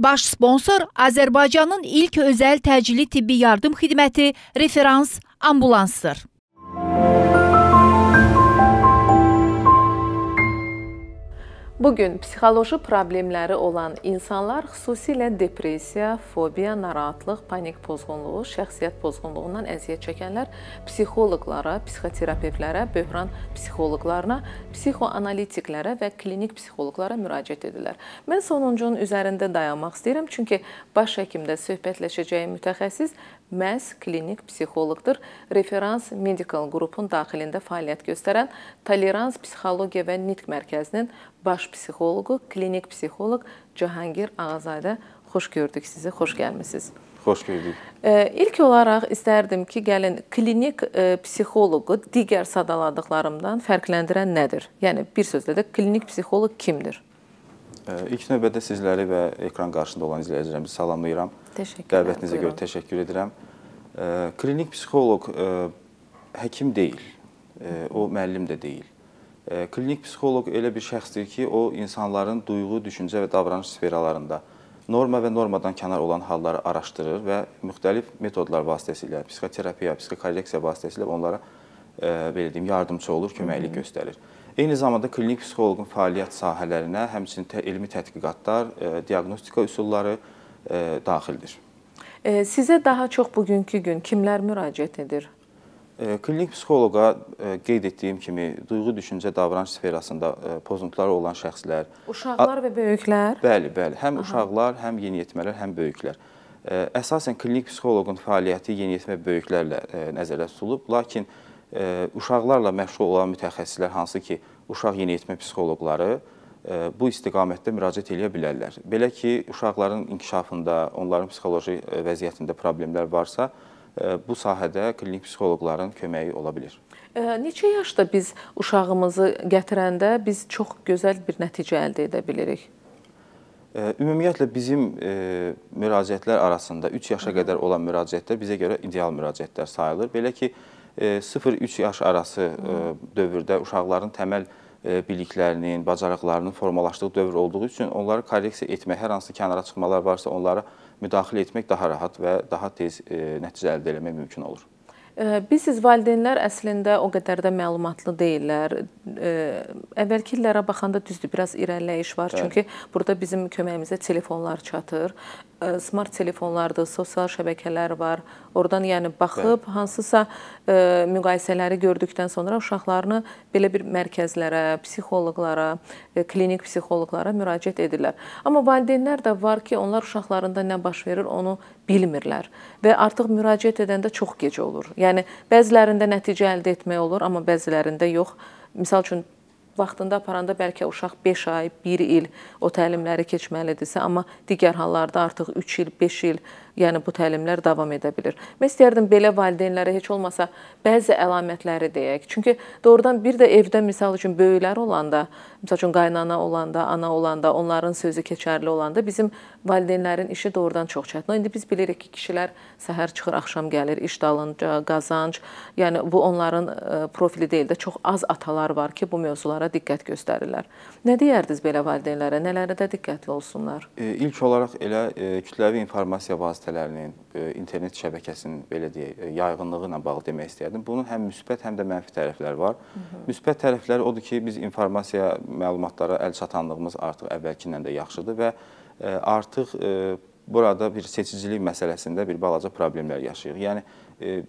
Baş sponsor Azərbaycanın ilk özəl təcili tibbi yardım xidməti referans ambulansdır. Bu gün psixoloji problemləri olan insanlar xüsusilə depressiya, fobiya, narahatlıq, panik pozğunluğu, şəxsiyyət pozğunluğundan əziyyət çəkənlər psixoloqlara, psixoterapevtlərə, böhran psixoloqlarına, psixoanalitiklərə və klinik psixoloqlara müraciət edirlər. Mən sonuncunun üzərində dayanmaq istəyirəm, çünki baş həkimdə söhbətləşəcəyim mütəxəssis məhz klinik psixoloqdur. Referans Medical qrupun daxilində fəaliyyət göstərən Tolerans Psixologiya və Nitq Mərkəzinin baş psixoloqu, klinik psixoloq Cahangir Ağazadə. Xoş gördük sizi, xoş gəlmisiniz. Xoş gördük. E, ilk olaraq istərdim ki, gəlin klinik e, psixoloqu digər sadaladıqlarımdan fərqləndirən nədir? Yəni bir sözlə də klinik psixoloq kimdir? İlk növbədə sizləri və ekran qarşısında olan izləyicilərimizi salamlayıram. Təşəkkür Dəvətinizə görə təşəkkür edirəm. Klinik psixoloq e, həkim deyil, e, o müəllim də deyil. E, klinik psixoloq elə bir şəxsdir ki, o insanların duyğu, düşüncə və davranış sferalarında norma və normadan kənar olan halları araşdırır və müxtəlif metodlar vasitəsilə, psixoterapiya, psixokorreksiya vasitəsilə onlara araşdırır E, belə deyim, yardımçı olur, köməklik göstərir. Eyni zamanda klinik psixoloqun fəaliyyət sahələrinə həmçinin elmi tədqiqatlar, e, diaqnostika üsulları e, daxildir. Sizə daha çox bugünkü gün kimlər müraciət edir? Klinik psixoloqa qeyd etdiyim kimi duyğu, düşüncə, davranış sferasında pozuntuları olan şəxslər, uşaqlar və böyüklər. Bəli, bəli. Həm Aha. uşaqlar, həm yeniyetmələr, həm böyüklər. Əsasən klinik psixoloqun fəaliyyəti yeniyetmə böyüklərlə nəzərdə tutulub, lakin uşaqlarla məşğul olan mütəxəssislər hansı ki, uşaq yeniyetmə psixoloqları bu istiqamətdə müraciət edə bilərlər. Belə ki, uşaqların inkişafında, onların psixoloji vəziyyətində problemlər varsa, bu sahədə klinik psixoloqların köməyi ola bilər. Neçə yaşda biz uşağımızı gətirəndə biz çox gözəl bir nəticə əldə edə bilirik? Ümumiyyətlə bizim e, müraciətlər arasında 3 yaşa qədər olan müraciətlər bizə görə ideal müraciətlər sayılır. Belə ki, 0-3 e, yaş arası e, dövrdə uşaqların təməl e, biliklərinin, bacarıqlarının formalaşdığı dövr olduğu üçün onları korreksiya etmək, hər hansı kənara çıxmalar varsa onlara müdaxilə etmək daha rahat və daha tez nəticə əldə etmək mümkün olur. Bilirsiniz, valideynlər əslində o qədər də məlumatlı deyillər. Əvvəlki illərə baxanda düzdür, biraz irəliləyiş var. Hə. Çünki burada bizim köməyimizə telefonlar çatır. Smart telefonlardır, sosial şəbəkələr var. Oradan yəni baxıb hə. hansısa müqayisələri gördükdən sonra uşaqlarını belə bir mərkəzlərə, psixoloqlara, klinik psixoloqlara müraciət edirlər. Amma valideynlər də var ki, onlar uşaqlarında nə baş verir, onu bilmirlər və artıq müraciət edəndə çox gec olur. Yəni Yəni bəzilərində nəticə əldə etmək olur, amma bəzilərində yox. Məsəl üçün vaxtında aparanda bəlkə uşaq 5 ay, 1 il o təlimləri keçməlidirsə, amma digər hallarda artıq 3 il, 5 il, yəni bu təlimlər davam edə bilər. Mən istərdim belə valideynlərə heç olmasa bəzi əlamətləri deyək. Çünki doğrudan bir də evdə misal üçün böyüklər olanda, məsəl üçün qaynana olanda, ana olanda, onların sözü keçərli olanda bizim valideynlərin işi doğrudan çox çətin. İndi biz bilirik ki, kişilər səhər çıxır, axşam gəlir, iş dalınca, qazanc. Yəni bu onların e, profili deyil də çox az atalar var ki, bu mövzulara diqqət göstərirlər. Nə deyərdiniz belə valideynlərə? Nələrdə diqqətli olsunlar? E, ilk olaraq elə e, kütləvi informasiya vasitələrinin, internet şəbəkəsinin belə deyək, yayğınlığı ilə bağlı demək istəyərdim. Bunun həm müsbət, həm də mənfi tərəfləri var. Hı -hı. Müsbət tərəfləri odur ki, biz informasiya məlumatlara əl çatanlığımız artıq əvvəlkindən də yaxşıdır və artıq e, burada bir seçicilik məsələsində bir balaca problemlər yaşayırıq. Yəni e,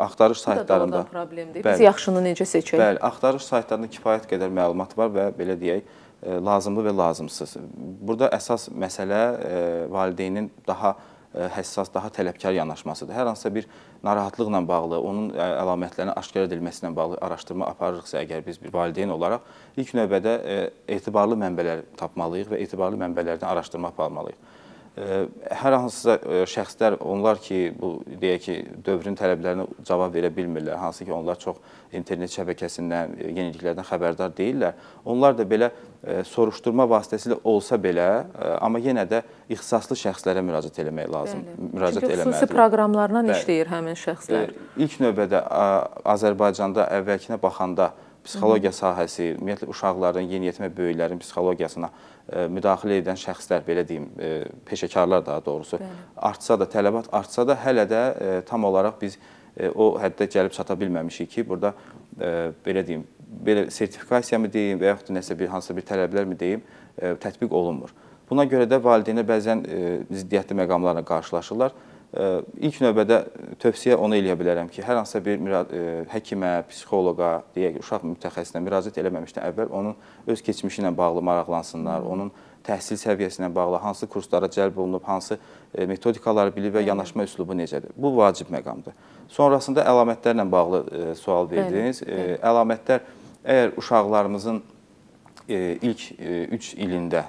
axtarış saytlarında da problemdir. Bəli, Biz yaxşını necə seçək? Bəli, axtarış saytlarında kifayət qədər məlumat var və belə deyək, e, lazımlı və lazımsız. Burada əsas məsələ valideynin daha E, həssas, daha tələbkar yanaşmasıdır. Hər hansısa bir narahatlıqla bağlı, onun e, əlamətlərinin aşkar edilməsi ilə bağlı araşdırma aparırıqsa, əgər biz bir valideyn olaraq ilk növbədə e, etibarlı mənbələr tapmalıyıq və etibarlı mənbələrdən araşdırma aparmalıyıq hər hansısa şəxslər onlar ki, bu deyək ki, dövrün tələblərinə cavab verə bilmirlər, hansı ki, onlar çox internet şəbəkəsindən, yeniliklərdən xəbərdar deyillər. Onlar da belə soruşturma vasitəsilə olsa belə, amma yenə də ixtisaslı şəxslərə müraciət eləmək lazım, Bəli. müraciət eləməlidir. Çünki xüsusi proqramlarla işləyir həmin şəxslər. İlk növbədə Azərbaycanda əvvəlkinə baxanda psixologiya sahəsi, ümumiyyətlə uşaqların, yeniyetmə böyüklərin psixologiyasına e, müdaxilə edən şəxslər, belə deyim, e, peşəkarlar daha doğrusu, artsa da, tələbat artsa da hələ də e, tam olaraq biz o həddə gəlib çata bilməmişik ki, burada belə deyim, belə sertifikasiyamı deyim və yaxud da nəsə bir hansısa bir tələblərmi deyim, tətbiq olunmur. Buna görə də valideynlər bəzən ziddiyyətli məqamlarla qarşılaşırlar İlk növbədə tövsiyə onu eləyə bilərəm ki, hər hansısa bir e, həkimə, psixoloqa, deyək, uşaq mütəxəssisinə müraciət eləməmişdən əvvəl onun öz keçmişi ilə bağlı maraqlansınlar, onun təhsil səviyyəsi ilə bağlı hansı kurslara cəlb olunub, hansı e, metodikaları bilir və yanaşma üslubu necədir. Bu vacib məqamdır. Sonrasında əlamətlərlə bağlı e, sual verdiniz. Bəli, bəli. Əlamətlər əgər uşaqlarımızın ilk 3 ilində,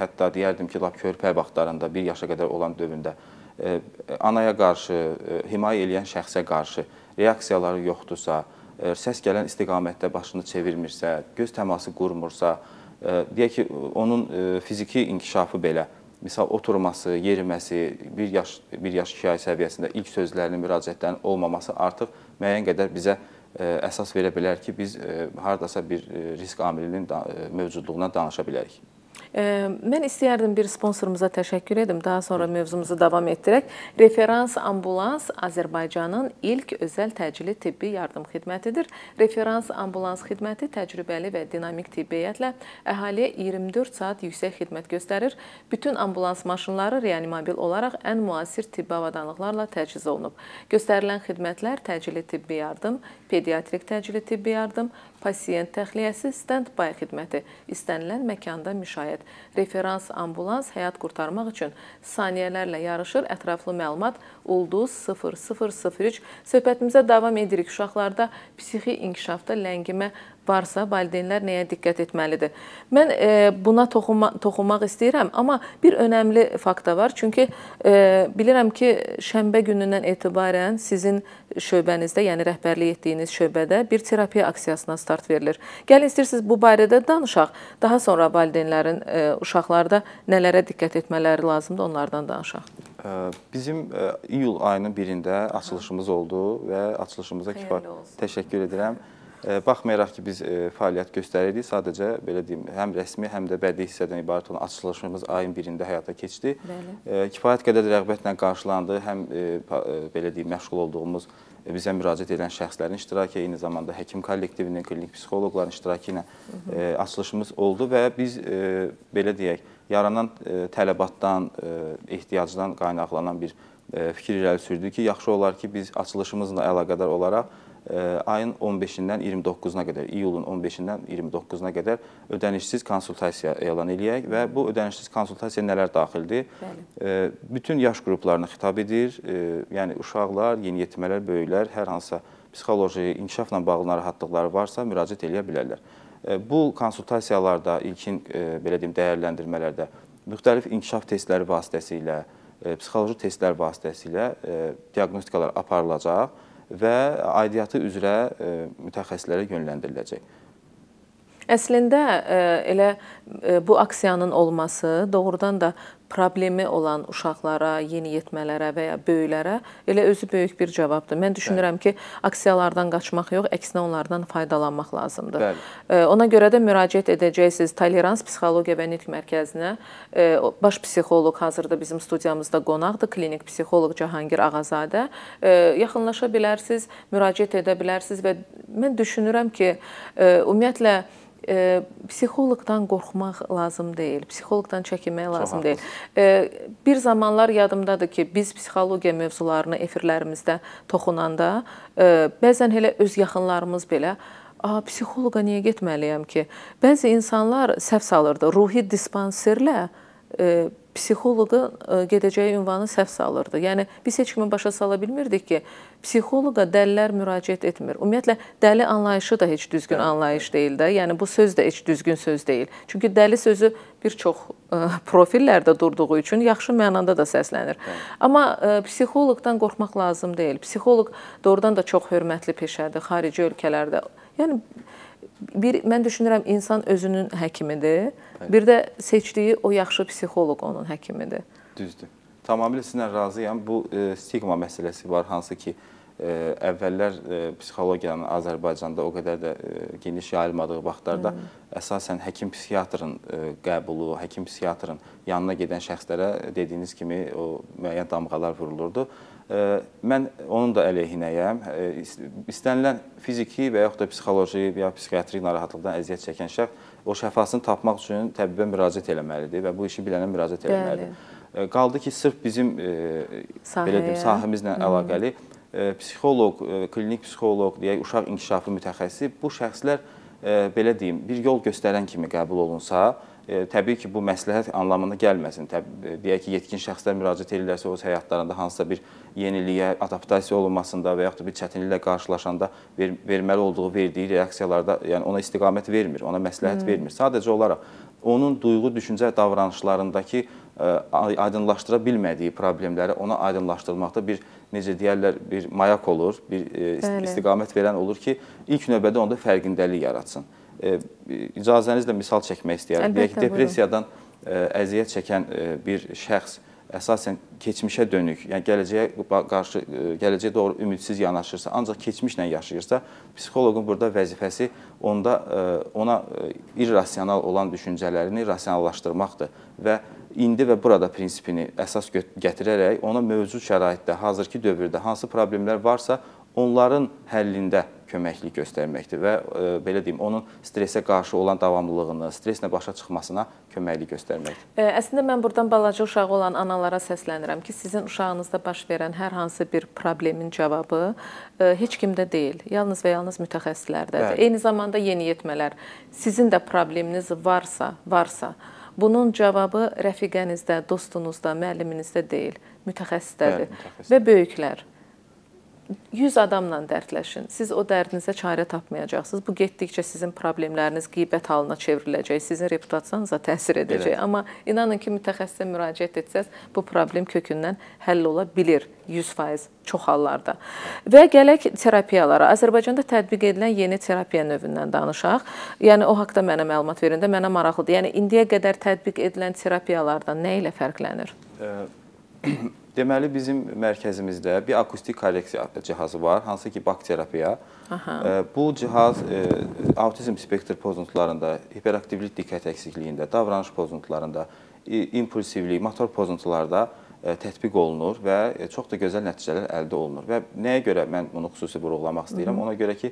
hətta deyərdim ki, lap körpə vaxtlarında, 1 yaşa qədər olan dövründə E, anaya qarşı, e, himayə eləyən şəxsə qarşı reaksiyaları yoxdursa, e, səs gələn istiqamətdə başını çevirmirsə, göz təması qurmursa, deyək ki, onun fiziki inkişafı belə misal oturması, yeriməsi, bir yaş bir yaş 2 ay səviyyəsində ilk sözlərinin müraciətlərinin olmaması artıq müəyyən qədər bizə əsas verə bilər ki, biz hardasa bir risk amilinin mövcudluğuna danışa bilərik. Mən istəyərdim bir sponsorumuza təşəkkür edim. Daha sonra mövzumuzu davam etdirək. Referans ambulans Azərbaycanın ilk özəl təcili tibbi yardım xidmətidir. Referans ambulans xidməti təcrübəli və dinamik tibbiyyətlə əhaliyə 24 saat yüksək xidmət göstərir. Bütün ambulans maşınları reanimabil olaraq ən müasir tibbi avadanlıqlarla təchiz olunub. Göstərilən xidmətlər təcili tibbi yardım, pediatrik təcili tibbi yardım, pasiyent təxliyəsi, stand-by xidməti, istənilən məkanda müşayiət vaxt referans ambulans həyat qurtarmaq üçün saniyələrlə yarışır. Ətraflı məlumat ulduz 0003. Söhbətimizə davam edirik. Uşaqlarda psixi inkişafda ləngimə varsa valideynlər nəyə diqqət etməlidir? Mən e, buna toxunma, toxunmaq istəyirəm, amma bir önəmli fakt da var. Çünki e, bilirəm ki, şənbə günündən etibarən sizin şöbənizdə, yəni rəhbərlik etdiyiniz şöbədə bir terapiya aksiyasına start verilir. Gəlin istəyirsiniz bu barədə danışaq. Daha sonra valideynlərin e, uşaqlarda nələrə diqqət etmələri lazımdır, onlardan danışaq. E, bizim e, iyul ayının 1-də açılışımız oldu və açılışımıza kifayət təşəkkür edirəm. Hı -hı. E, baxmayaraq ki, biz e, fəaliyyət göstərirdik, sadəcə belə deyim, həm rəsmi, həm də bədii hissədən ibarət olan açılışımız ayın 1-də həyata keçdi. Bəli. E, kifayət qədər rəğbətlə qarşılandı, həm belə deyim, məşğul olduğumuz bizə müraciət edən şəxslərin iştirakı, eyni zamanda həkim kollektivinin, klinik psixoloqların iştirakı ilə açılışımız oldu və biz belə deyək, yaranan e, tələbatdan, e, ehtiyacdan qaynaqlanan bir e, fikir irəli sürdü ki, yaxşı olar ki, biz açılışımızla əlaqədar olaraq ayın 15-dən 29-una qədər, iyulun 15-dən 29-una qədər ödənişsiz konsultasiya elan eləyək və bu ödənişsiz konsultasiya nələr daxildir? Bəli. Bütün yaş qruplarına xitab edir. Yəni uşaqlar, yeniyetmələr, böyüklər hər hansısa psixoloji inkişafla bağlı narahatlıqları varsa müraciət eləyə bilərlər. E, bu konsultasiyalarda, ilkin e, belə deyim, dəyərləndirmələrdə müxtəlif inkişaf testləri vasitəsilə, e, psixoloji testlər vasitəsilə diaqnostikalar aparılacaq və aidiyyatı üzrə mütəxəssislərə yönləndiriləcək. Əslində elə bu aksiyanın olması doğrudan da problemi olan uşaqlara, yeniyetmələrə və ya böyüklərə elə özü böyük bir cavabdır. Mən düşünürəm ki, aksiyalardan qaçmaq yox, əksinə onlardan faydalanmaq lazımdır. Bəli. Ona görə də müraciət edəcəksiniz Tolerans Psixologiya və Nitq Mərkəzinə. Baş psixoloq hazırda bizim studiyamızda qonaqdır, klinik psixoloq Cahangir Ağazadə. Yaxınlaşa bilərsiniz, müraciət edə bilərsiniz və mən düşünürəm ki, ümumiyyətlə e, psixoloqdan qorxmaq lazım deyil, psixoloqdan çəkinmək lazım deyil. Bir zamanlar yadımdadır ki, biz psixologiya mövzularını efirlərimizdə toxunanda e, bəzən elə öz yaxınlarımız belə A, psixoloqa niyə getməliyəm ki? Bəzi insanlar səhv salırdı. Ruhi dispanserlə e, psixoloqa e, gedəcəyi ünvanı səhv salırdı. Yəni biz heç kimi başa sala bilmirdik ki, psixoloqa dəlilər müraciət etmir. Ümumiyyətlə dəli anlayışı da heç düzgün anlayış deyil də. Yəni bu söz də heç düzgün söz deyil. Çünki dəli sözü bir çox e, profillərdə durduğu üçün yaxşı mənada da səslənir. Amma e, psixoloqdan qorxmaq lazım deyil. Psixoloq doğrudan da çox hörmətli peşədir xarici ölkələrdə. Yəni bir mən düşünürəm insan özünün həkimidir. Bəli. Bir də seçdiyi o yaxşı psixoloq onun həkimidir. Düzdür. Tamamilə sizinlə razıyam. Bu e, stigma məsələsi var, hansı ki, e, əvvəllər e, psixologiyanın Azərbaycanda o qədər də e, geniş yayılmadığı vaxtlarda Hı. Hmm. əsasən həkim psixiatrın e, qəbulu, həkim psixiatrın yanına gedən şəxslərə dediyiniz kimi o müəyyən damğalar vurulurdu. E, mən onun da əleyhinəyəm. İstənilən fiziki və yaxud da psixoloji və ya psixiatrik narahatlıqdan əziyyət çəkən şəxs o şəfasını tapmaq üçün təbibə müraciət eləməlidir və bu işi bilənə müraciət eləməlidir. Bəli. Qaldı ki, sırf bizim e, Sahəyə. belə deyim, sahəmizlə Hı. əlaqəli e, psixoloq, e, klinik psixoloq, deyək, uşaq inkişafı mütəxəssisi bu şəxslər belə deyim, bir yol göstərən kimi qəbul olunsa, E, təbii ki, bu məsləhət anlamına gəlməsin. Təbii, e, deyək ki, yetkin şəxslər müraciət edirlərsə öz həyatlarında hansısa bir yeniliyə, adaptasiya olunmasında və yaxud da bir çətinliklə qarşılaşanda ver, verməli olduğu verdiyi reaksiyalarda, yəni ona istiqamət vermir, ona məsləhət hmm. vermir. Sadəcə olaraq onun duyğu, düşüncə, davranışlarındakı e, aydınlaşdıra bilmədiyi problemləri ona aydınlaşdırmaqda bir necə deyərlər, bir mayak olur, bir istiqamət verən olur ki, ilk növbədə onda fərqindəlik yaratsın. E, icazənizlə misal çəkmək istəyərdim. Deyək ki, depressiyadan e, əziyyət çəkən e, bir şəxs əsasən keçmişə dönük, yəni gələcəyə qarşı gələcəyə doğru ümidsiz yanaşırsa, ancaq keçmişlə yaşayırsa, psixoloqun burada vəzifəsi onda ona irrasional olan düşüncələrini rasionallaşdırmaqdır və indi və burada prinsipini əsas gətirərək ona mövcud şəraitdə, hazırki dövrdə hansı problemlər varsa, onların həllində köməklik göstərməkdir və e, belə deyim, onun stressə qarşı olan davamlılığını, streslə başa çıxmasına köməklik göstərməkdir. E, əslində mən burdan balaca uşağı olan analara səslənirəm ki, sizin uşağınızda baş verən hər hansı bir problemin cavabı e, heç kimdə deyil, yalnız və yalnız mütəxəssislərdədir. Bəli. Eyni zamanda yeniyetmələr, sizin də probleminiz varsa, varsa, Bunun cavabı rəfiqənizdə, dostunuzda, müəlliminizdə deyil, mütəxəssisdədir. Bəli, mütəxəssis. Və böyüklər 100 adamla dərdləşin. Siz o dərdinizə çarə tapmayacaqsınız. Bu getdikcə sizin problemləriniz qeybət halına çevriləcək, sizin reputasiyanıza təsir edəcək. Evet. Amma inanın ki, mütəxəssisə müraciət etsəz, bu problem kökündən həll ola bilər 100% çox hallarda. Və gələk terapiyalara. Azərbaycanda tətbiq edilən yeni terapiya növündən danışaq. Yəni o haqqda mənə məlumat verin də mənə maraqlıdır. Yəni indiyə qədər tətbiq edilən terapiyalardan nə ilə fərqlənir? Deməli bizim mərkəzimizdə bir akustik korreksiya cihazı var, hansı ki bak terapiya. Aha. E, bu cihaz e, autizm spektr pozuntularında, hiperaktivlik diqqət əksikliyində, davranış pozuntularında, impulsivlik, motor pozuntularda e, tətbiq olunur və çox da gözəl nəticələr əldə olunur. Və nəyə görə mən bunu xüsusi vurğulamaq istəyirəm? Ona görə ki,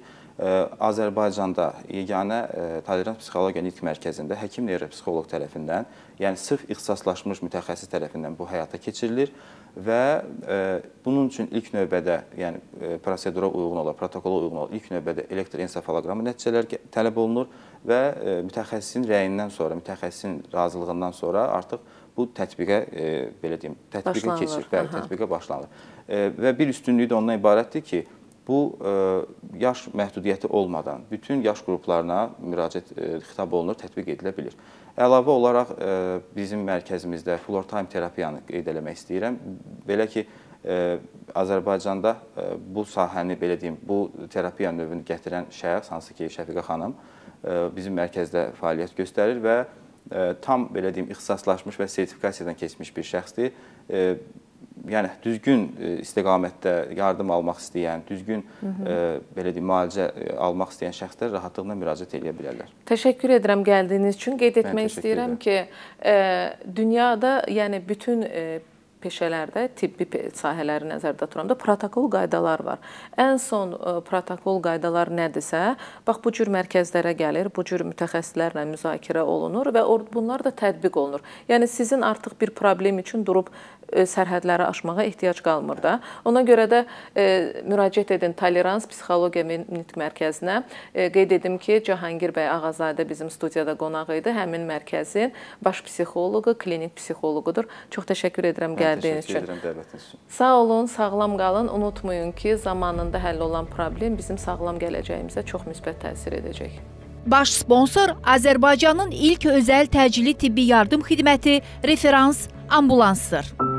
Azərbaycanda yeganə tolerant psixologiya nitq mərkəzində həkim neyropsixoloq tərəfindən, yəni sırf ixtisaslaşmış mütəxəssis tərəfindən bu həyata keçirilir və e, bunun üçün ilk növbədə, yəni e, prosedura uyğun olaraq, protokola uyğun olaraq ilk növbədə elektroensefaloqramı nəticələr tələb olunur və e, mütəxəssisin rəyindən sonra, mütəxəssisin razılığından sonra artıq bu tətbiqə e, belə deyim, tətbiqə başlanılır. keçir, bəli, Aha. tətbiqə başlanılır. E, və bir üstünlüyü də ondan ibarətdir ki, bu e, yaş məhdudiyyəti olmadan bütün yaş qruplarına müraciət e, xitab olunur, tətbiq edilə bilir. Əlavə olaraq e, bizim mərkəzimizdə floor time terapiyanı qeyd eləmək istəyirəm. Belə ki, e, Azərbaycanda e, bu sahəni, belə deyim, bu terapiya növünü gətirən şəxs, hansı ki, Şəfiqə xanım, bizim mərkəzdə fəaliyyət göstərir və tam, belə deyim, ixtisaslaşmış və sertifikasiyadan keçmiş bir şəxsdir yəni düzgün e, istiqamətdə yardım almaq istəyən, düzgün Hı -hı. E, ə, belə deyim, müalicə almaq istəyən şəxslər rahatlıqla müraciət edə bilərlər. Təşəkkür edirəm gəldiyiniz üçün. Qeyd etmək istəyirəm ki, ə, e, dünyada yəni bütün ə, peşələrdə, tibbi sahələri nəzərdə tuturanda protokol qaydalar var. Ən son ə, protokol qaydalar nədirsə, bax bu cür mərkəzlərə gəlir, bu cür mütəxəssislərlə müzakirə olunur və bunlar da tətbiq olunur. Yəni sizin artıq bir problem üçün durub E, sərhədləri aşmağa ehtiyac qalmır da. Ona görə də e, müraciət edin Tolerans Psixologiya Klinik Mərkəzinə. E, qeyd edim ki, Cahangir bəy Ağazadə bizim studiyada qonaq idi. Həmin mərkəzin baş psixoloqu, klinik psixoloqudur. Çox təşəkkür edirəm gəldiyiniz üçün. Təşəkkür edirəm dəvətiniz üçün. Sağ olun, sağlam qalın. Unutmayın ki, zamanında həll olan problem bizim sağlam gələcəyimizə çox müsbət təsir edəcək. Baş sponsor Azərbaycanın ilk özəl təcili tibbi yardım xidməti Referans ambulansdır.